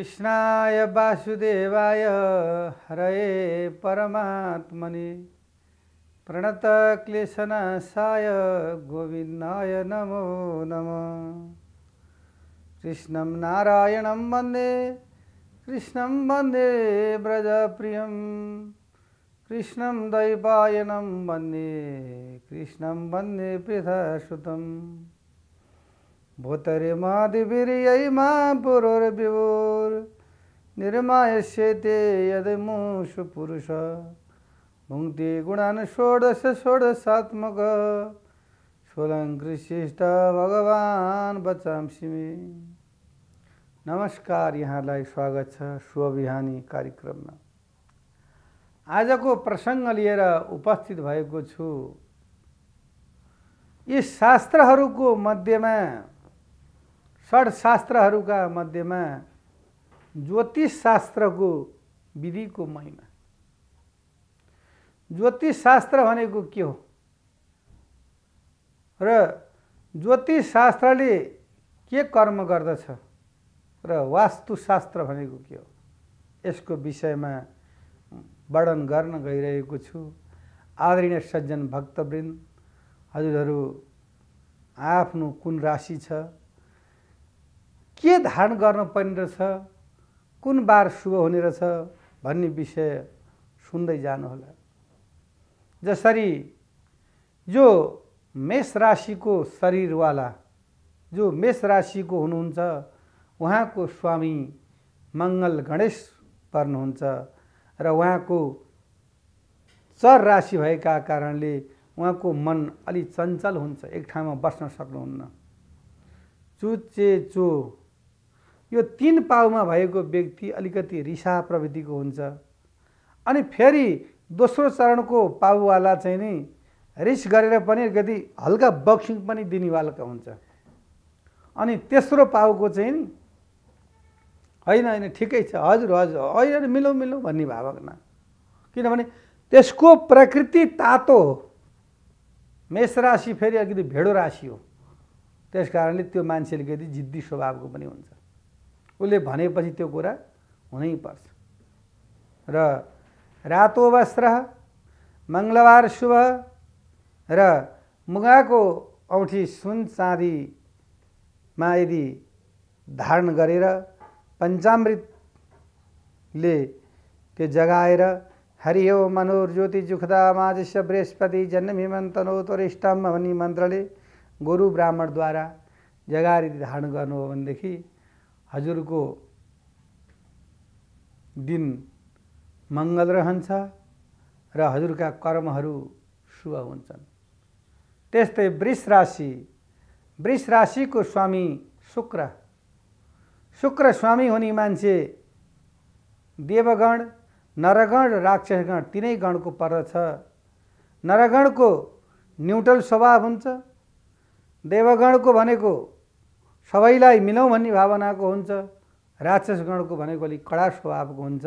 कृष्णाय वासुदेवाय हरये परमात्मने प्रणतक्लेशनाशाय गोविन्दाय नमो नमः कृष्णं नारायणं वन्दे कृष्णं वन्दे व्रजप्रियं कृष्णं दैपायनं वन्दे कृष्णं वन्दे पृथस्रुतम् भूतरि मादिभिर्ययिमा पुरोर्विभोर् निर्मायस्येते यदमुषु पुरुष मुक्ति गुणान षोडश षोडशात्मक सोलङ्कृशिष्ट भगवान बचांसि मे नमस्कार यहाँलाई स्वागत छ स्वबिहानी कार्यक्रममा आजको प्रसङ्ग लिएर उपस्थित भएको छु यी मध्य में शास्त्रहरूका मध्येमा ज्योतिष शास्त्रको विधिको महिमा ज्योतिष शास्त्र भनेको के हो र ज्योतिष शास्त्रले के कर्म गर्दछ र वास्तुशास्त्र भनेको के हो यसको विषयमा वर्णन गर्न गइरहेको छु आदरणीय सज्जन भक्तवृन्द हजुरहरू आफ्नो कुन राशि छ के धारण गर्नुपर्ने रहेछ कुन बार शुभ हुने रहेछ भन्ने विषय सुन्दै जानुहोला जसरी जो मेष राशिको शरीरवाला जो मेष राशिको हुनुहुन्छ उहाँको स्वामी मङ्गल गणेश पर्नुहुन्छ र उहाँको चर राशि भएका कारणले उहाँको मन अलि चञ्चल हुन्छ एक ठाउँमा बस्न सक्नुहुन्न चुचे चो यो तिन पाउमा भएको व्यक्ति अलिकति रिसा प्रवृत्तिको हुन्छ अनि फेरि दोस्रो चरणको पाउवाला चाहिँ नि रिस गरेर पनि अलिकति हल्का बक्सिङ पनि दिनेवालाका हुन्छ अनि तेस्रो पाउको चाहिँ नि होइन होइन ठिकै छ हजुर हजुर होइन मिलौँ मिलौँ भन्ने भावना किनभने त्यसको प्रकृति तातो हो मेष राशि फेरि अलिकति भेडो राशि हो त्यस कारणले त्यो मान्छे अलिकति जिद्दी स्वभावको पनि हुन्छ उसले भनेपछि त्यो कुरा हुनै पर्छ र रातो वस्त्र मङ्गलबार शुभ र मुगाको औँठी सुन चाँदीमा यदि धारण गरेर पञ्चामृतले त्यो जगाएर हरि हो ज्योति जुखदा माजस्य बृहस्पति जन्महिमन्तनोतोरिष्टम्भ भन्ने मन्त्रले गुरु ब्राह्मणद्वारा जगाएर धारण गर्नु हो भनेदेखि हजुरको दिन मङ्गल रहन्छ र हजुरका कर्महरू शुभ हुन्छन् त्यस्तै वृष राशि वृष राशिको स्वामी शुक्र शुक्र स्वामी हुने मान्छे देवगण नरगण र राक्षसगण तिनै गणको पर्दछ नरगणको न्युट्रल स्वभाव हुन्छ देवगणको भनेको सबैलाई मिलौँ भन्ने भावनाको हुन्छ राक्षसगणको भनेको अलिक कडा स्वभावको हुन्छ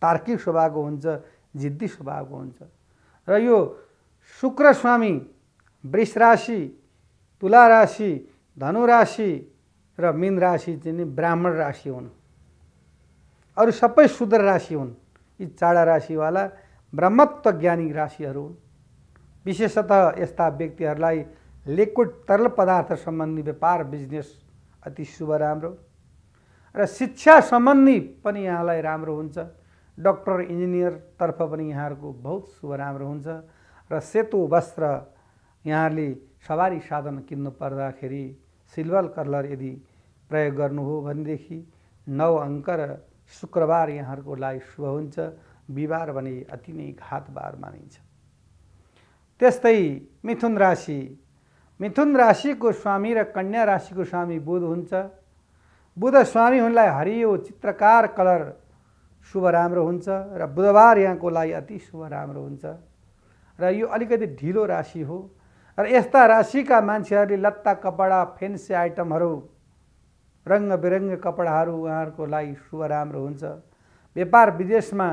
तार्किक स्वभावको हुन्छ जिद्दी स्वभावको हुन्छ र यो शुक्र स्वामी वृष राशि तुला राशि धनु राशि र मीन राशि चाहिँ नि ब्राह्मण राशि हुन् अरू सबै शुद्र राशि हुन् यी चाडा राशिवाला ब्रह्मत्व ज्ञानी राशिहरू हुन् विशेषतः यस्ता व्यक्तिहरूलाई लिक्विड तरल पदार्थ सम्बन्धी व्यापार बिजनेस अति शुभ राम्रो र शिक्षा सम्बन्धी पनि यहाँलाई राम्रो हुन्छ डक्टर इन्जिनियरतर्फ पनि यहाँहरूको बहुत शुभ राम्रो हुन्छ र सेतो वस्त्र यहाँहरूले सवारी साधन किन्नु पर्दाखेरि सिल्भर कलर यदि प्रयोग गर्नु हो भनेदेखि नौ अङ्क र शुक्रबार यहाँहरूको लागि शुभ हुन्छ बिहिबार भने अति नै घातबार मानिन्छ त्यस्तै मिथुन राशि मिथुन राशिको स्वामी र कन्या राशिको स्वामी बुध हुन्छ बुध स्वामी हुनलाई हरियो चित्रकार कलर शुभ राम्रो हुन्छ र बुधबार यहाँको लागि अति शुभ राम्रो हुन्छ र यो अलिकति ढिलो राशि हो र यस्ता राशिका मान्छेहरूले लत्ता कपडा फेन्सी आइटमहरू रङ्ग बिरङ्ग कपडाहरू उहाँहरूको लागि शुभ राम्रो हुन्छ व्यापार विदेशमा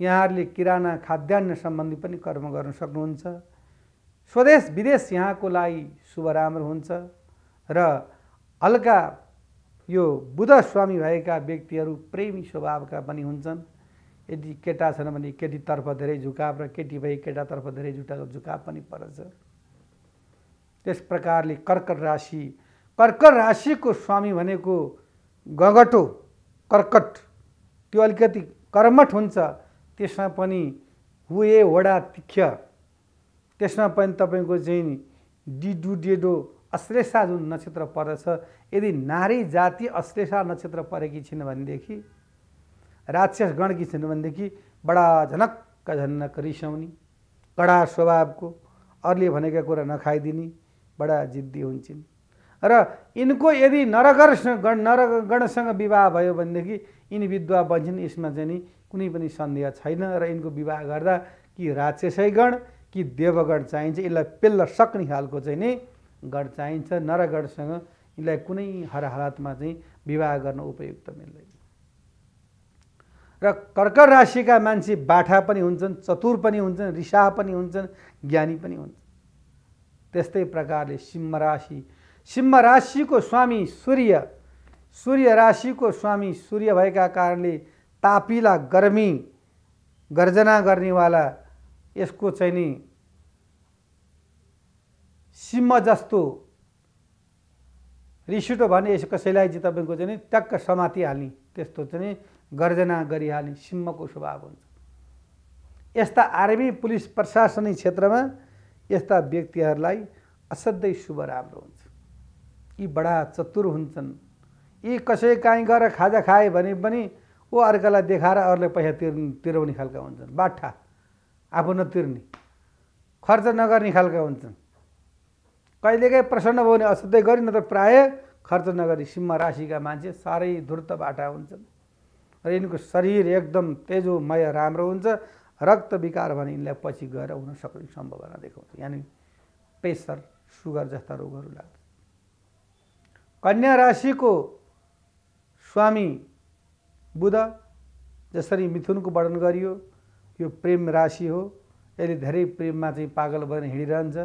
यहाँहरूले किराना खाद्यान्न सम्बन्धी पनि कर्म गर्न सक्नुहुन्छ स्वदेश विदेश यहाँको लागि शुभ राम्रो हुन्छ र हल्का यो बुध स्वामी भएका व्यक्तिहरू प्रेमी स्वभावका पनि हुन्छन् यदि केटा छन् भने केटीतर्फ धेरै झुकाव र केटी भए केटातर्फ धेरै झुटा झुकाव पनि पर्छ त्यस प्रकारले कर्कट राशि कर्कट राशिको स्वामी भनेको गगटो कर्कट त्यो अलिकति कर्मठ हुन्छ त्यसमा पनि हुए वडा तिख्य त्यसमा पनि तपाईँको चाहिँ डिडु डेडो अश्लेषा जुन नक्षत्र पर्दछ यदि नारी जाति अश्लेषा नक्षत्र परेकी छिन् भनेदेखि राक्षस गणकी छिन् भनेदेखि बडा झनक्क झनक रिसाउने कडा स्वभावको अरूले भनेका कुरा नखाइदिने बडा जिद्दी हुन्छन् र यिनको यदि नरगरसँग गण नर गणसँग विवाह भयो भनेदेखि यिनी विधवा बन्छन् यसमा चाहिँ नि कुनै पनि सन्देह छैन र यिनको विवाह गर्दा कि राक्षसै गण कि देवगढ चाहिन्छ यसलाई पेल्न सक्ने खालको चाहिँ नि गढ चाहिन्छ नरगढसँग यसलाई कुनै हर हालतमा चाहिँ विवाह गर्न उपयुक्त मिल्दैन र कर्कट राशिका मान्छे बाठा पनि हुन्छन् चतुर पनि हुन्छन् रिसा पनि हुन्छन् ज्ञानी पनि हुन्छन् त्यस्तै प्रकारले सिंह राशि सिंह राशिको स्वामी सूर्य सूर्य राशिको स्वामी सूर्य भएका कारणले तापिला गर्मी गर्जना गर्नेवाला यसको चाहिँ नि सिम्म जस्तो रिस भने यसो कसैलाई चाहिँ तपाईँको चाहिँ नि ट्याक्क समातिहाल्ने त्यस्तो चाहिँ गर्जना गरिहाल्ने सिम्मको स्वभाव हुन्छ यस्ता आर्मी पुलिस प्रशासनिक क्षेत्रमा यस्ता व्यक्तिहरूलाई असाध्यै शुभ राम्रो हुन्छ यी बडा चतुर हुन्छन् यी कसै काहीँ गएर खाजा खाए भने पनि ऊ अर्कालाई देखाएर अरूले पैसा तिर तिराउने खालका हुन्छन् बाठा आफू नतिर्ने खर्च नगर्ने खालका हुन्छन् कहिलेकाहीँ प्रसन्न भयो भने अशुद्धै गरी नत्र प्राय खर्च नगरी सिंह राशिका मान्छे साह्रै धुर्त बाटा हुन्छन् र यिनको शरीर एकदम तेजोमय राम्रो हुन्छ रक्त विकार भने यिनलाई पछि गएर हुन सक्ने सम्भावना देखाउँछ यानि प्रेसर सुगर जस्ता रोगहरू लाग्छ कन्या राशिको स्वामी बुध जसरी मिथुनको वर्णन गरियो यो प्रेम राशि हो यसले धेरै प्रेममा चाहिँ पागल भएर हिँडिरहन्छ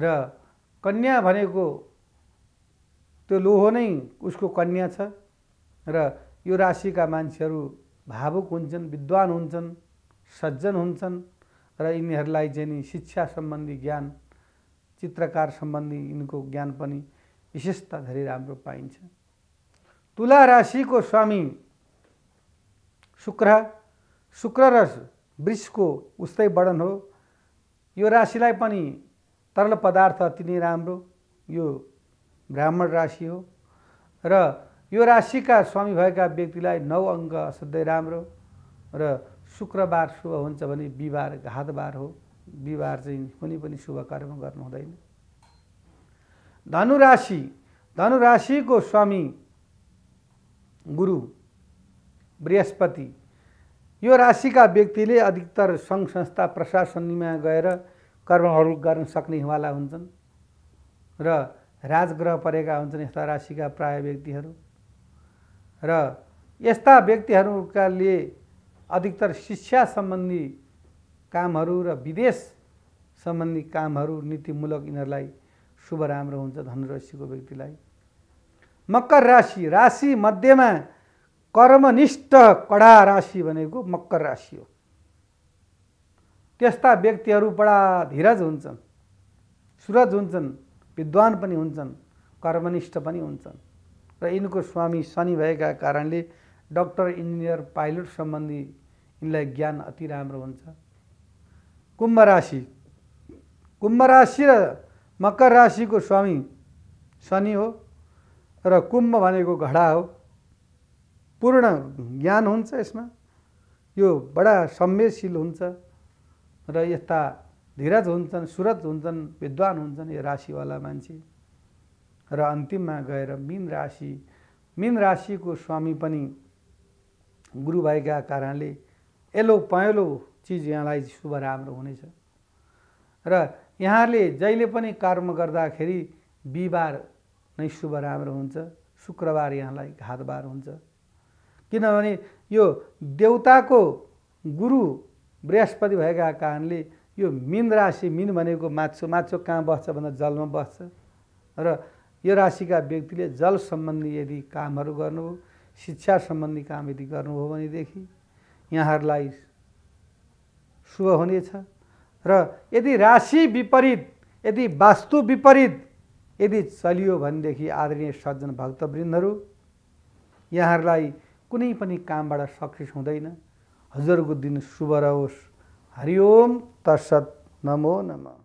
र कन्या भनेको त्यो लोहो नै उसको कन्या छ र यो राशिका मान्छेहरू भावुक हुन्छन् विद्वान हुन्छन् सज्जन हुन्छन् र यिनीहरूलाई चाहिँ नि शिक्षा सम्बन्धी ज्ञान चित्रकार सम्बन्धी यिनको ज्ञान पनि विशेषता धेरै राम्रो पाइन्छ तुला राशिको स्वामी शुक्र शुक्र र वृषको उस्तै वर्णन हो यो राशिलाई पनि तरल पदार्थ अति नै राम्रो यो ब्राह्मण राशि हो र यो राशिका स्वामी भएका व्यक्तिलाई नौ अङ्ग असाध्यै राम्रो र शुक्रबार शुभ हुन्छ भने बिहिबार घातबार हो बिहिबार चाहिँ कुनै पनि शुभ कर्म गर्नु हुँदैन धनु राशि धनु राशिको स्वामी गुरु बृहस्पति यो राशिका व्यक्तिले अधिकतर सङ्घ संस्था प्रशासनमा गएर कर्महरू गर्न सक्ने हुन्छन् र राजग्रह परेका हुन्छन् यस्ता राशिका प्राय व्यक्तिहरू र यस्ता व्यक्तिहरूका लिए अधिकतर शिक्षा सम्बन्धी कामहरू र विदेश सम्बन्धी कामहरू नीतिमूलक यिनीहरूलाई शुभ राम्रो हुन्छ धनुराशिको व्यक्तिलाई मकर राशि राशि मध्येमा कर्मनिष्ठ कडा राशि भनेको मकर राशि हो त्यस्ता व्यक्तिहरू बडा धीरज हुन्छन् सुरज हुन्छन् विद्वान पनि हुन्छन् कर्मनिष्ठ पनि हुन्छन् र यिनको स्वामी शनि भएका कारणले डक्टर इन्जिनियर पाइलट सम्बन्धी यिनलाई ज्ञान अति राम्रो हुन्छ कुम्भ राशि कुम्भ राशि र मकर राशिको स्वामी शनि हो र कुम्भ भनेको घडा हो पूर्ण ज्ञान हुन्छ यसमा यो बडा संवेदशील हुन्छ र यस्ता धीरज हुन्छन् सुरत हुन्छन् विद्वान हुन्छन् यो राशिवाला मान्छे र अन्तिममा गएर मीन राशि मिन राशिको स्वामी पनि गुरु भएका कारणले एलो पहेँलो चिज यहाँलाई शुभ राम्रो हुनेछ र यहाँले जहिले पनि कर्म गर्दाखेरि बिहिबार नै शुभ राम्रो हुन्छ शुक्रबार यहाँलाई घातबार हुन्छ किनभने यो देउताको गुरु बृहस्पति भएका कारणले यो मिन राशि मिन भनेको माछु माछु कहाँ बस्छ भन्दा जलमा बस्छ र यो राशिका व्यक्तिले जल सम्बन्धी यदि कामहरू गर्नुभयो शिक्षा सम्बन्धी काम यदि गर्नुभयो भनेदेखि यहाँहरूलाई शुभ हुनेछ र यदि राशि विपरीत यदि वास्तु विपरीत यदि चलियो भनेदेखि आदरणीय सज्जन भक्तवृन्दहरू यहाँहरूलाई कुनै पनि कामबाट सक्सेस हुँदैन हजुरको दिन शुभ रहोस् हरिओम तसत नमो नमः